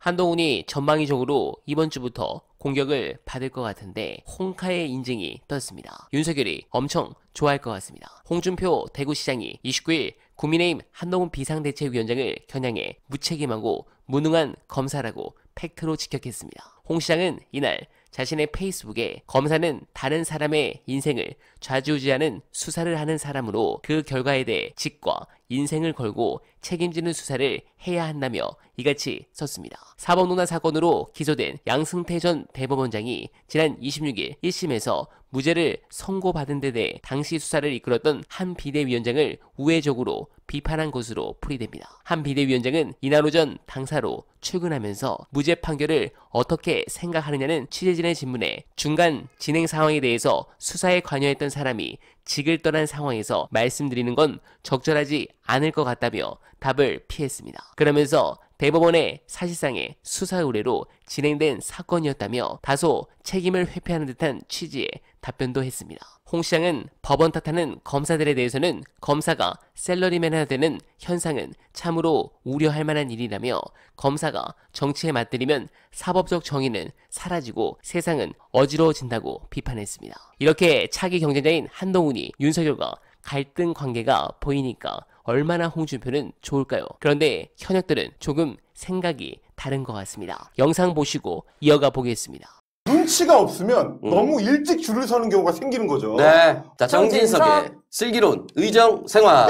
한동훈이 전방위적으로 이번 주부터 공격을 받을 것 같은데 홍카의 인증이 떴습니다. 윤석열이 엄청 좋아할 것 같습니다. 홍준표 대구시장이 29일 국민의힘 한동훈 비상대책위원장을 겨냥해 무책임하고 무능한 검사라고 팩트로 직격했습니다. 홍 시장은 이날 자신의 페이스북에 검사는 다른 사람의 인생을 좌지우지하는 수사를 하는 사람으로 그 결과에 대해 직과 인생을 걸고 책임지는 수사를 해야 한다며 이같이 썼습니다. 사법농단 사건으로 기소된 양승태 전 대법원장이 지난 26일 1심에서 무죄를 선고받은 데 대해 당시 수사를 이끌었던 한 비대위원장을 우회적으로 비판한 것으로 풀이됩니다. 한 비대위원장은 이날 오전 당사로 출근하면서 무죄 판결을 어떻게 생각하느냐는 취재진의 질문에 중간 진행 상황에 대해서 수사에 관여했던 사람이 직을 떠난 상황에서 말씀드리는 건 적절하지 않을 것 같다며 답을 피했습니다. 그러면서 대법원의 사실상의 수사 의뢰로 진행된 사건이었다며 다소 책임을 회피하는 듯한 취지의 답변도 했습니다. 홍 시장은 법원 탓하는 검사들에 대해서는 검사가 셀러리맨해 되는 현상은 참으로 우려할 만한 일이라며 검사가 정치에 맞들이면 사법적 정의는 사라지고 세상은 어지러워진다고 비판했습니다. 이렇게 차기 경쟁자인 한동훈이 윤석열과 갈등 관계가 보이니까 얼마나 홍준표는 좋을까요? 그런데 현역들은 조금 생각이 다른 것 같습니다. 영상 보시고 이어가 보겠습니다. 눈치가 없으면 음. 너무 일찍 줄을 서는 경우가 생기는 거죠. 네. 자, 정진석의 슬기로운 의정 생활.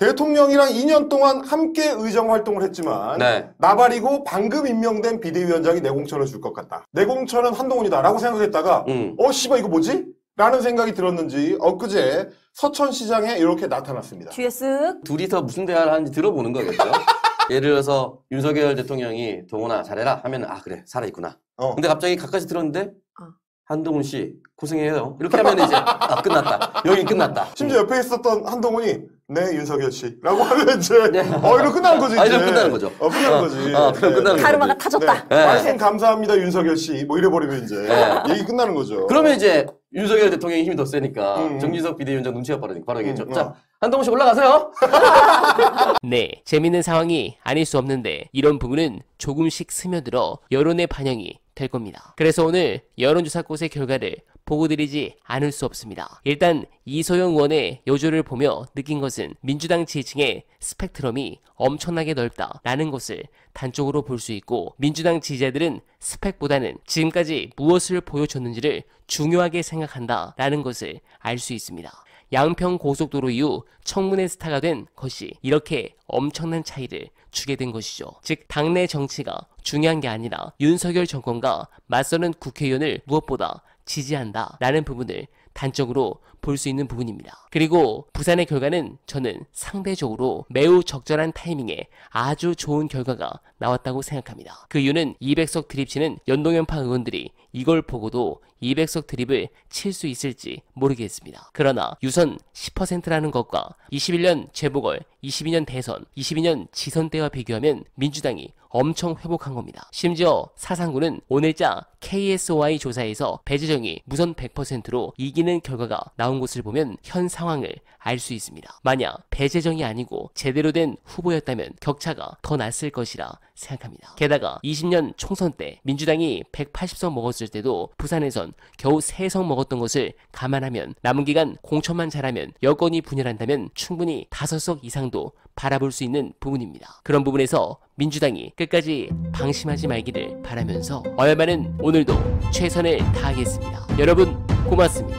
대통령이랑 2년 동안 함께 의정 활동을 했지만 네. 나발이고 방금 임명된 비대위원장이 내공천을 줄 것 같다. 내공천은 한동훈이다라고 생각했다가 음. 어 씨발 이거 뭐지? 라는 생각이 들었는지 엊그제 서천시장에 이렇게 나타났습니다. 뒤에 쓱. 둘이서 무슨 대화를 하는지 들어보는 거겠죠. 예를 들어서 윤석열 대통령이 동훈아 잘해라 하면 아 그래 살아있구나. 어. 근데 갑자기 가까이 들었는데 어. 한동훈 씨 고생해요. 이렇게 하면 이제 아 끝났다. 여기 끝났다. 심지어 옆에 있었던 한동훈이 네 윤석열 씨라고 하면 이제 네. 어 이거 끝나는 거지 아, 이제 끝나는 거죠. 어 끝나는 어, 거지. 아, 그럼 네. 끝나는 카르마가 타졌다. 네. 네. 말씀 감사합니다 윤석열 씨. 뭐 이래버리면 이제 네. 얘기 끝나는 거죠. 그러면 이제 윤석열 대통령의 힘이 더 세니까 음. 정진석 비대위원장 눈치가 빠르니까 빠르겠죠. 음, 어. 자 어. 한동훈 씨 올라가세요. 네 재밌는 상황이 아닐 수 없는데 이런 부분은 조금씩 스며들어 여론의 반영이 될 겁니다. 그래서 오늘 여론조사 꽃의 결과를 보고드리지 않을 수 없습니다. 일단 이소영 의원의 요조를 보며 느낀 것은 민주당 지지층의 스펙트럼이 엄청나게 넓다라는 것을 단적으로 볼 수 있고 민주당 지지자들은 스펙보다는 지금까지 무엇을 보여줬는지를 중요하게 생각한다라는 것을 알 수 있습니다. 양평 고속도로 이후 청문회 스타가 된 것이 이렇게 엄청난 차이를 주게 된 것이죠. 즉 당내 정치가 중요한 게 아니라 윤석열 정권과 맞서는 국회의원을 무엇보다 지지한다 라는 부분을 단적으로 볼 수 있는 부분입니다. 그리고 부산의 결과는 저는 상대적으로 매우 적절한 타이밍에 아주 좋은 결과가 나왔다고 생각합니다. 그 이유는 200석 드립치는 연동연파 의원들이 이걸 보고도 200석 드립을 칠 수 있을지 모르겠습니다. 그러나 유선 10%라는 것과 21년 재보궐, 22년 대선, 22년 지선 때와 비교하면 민주당이 엄청 회복한 겁니다. 심지어 사상구는 오늘자 k s o i 조사에서 배재정이 무선 100%로 이긴 이기는 결과가 나온 것을 보면 현 상황을 알 수 있습니다. 만약 배재정이 아니고 제대로 된 후보였다면 격차가 더 났을 것이라 생각합니다. 게다가 20년 총선 때 민주당이 180석 먹었을 때도 부산에선 겨우 3석 먹었던 것을 감안하면 남은 기간 공천만 잘하면 여건이 분열한다면 충분히 5석 이상도 바라볼 수 있는 부분입니다. 그런 부분에서 민주당이 끝까지 방심하지 말기를 바라면서 얼마는 오늘도 최선을 다하겠습니다. 여러분 고맙습니다.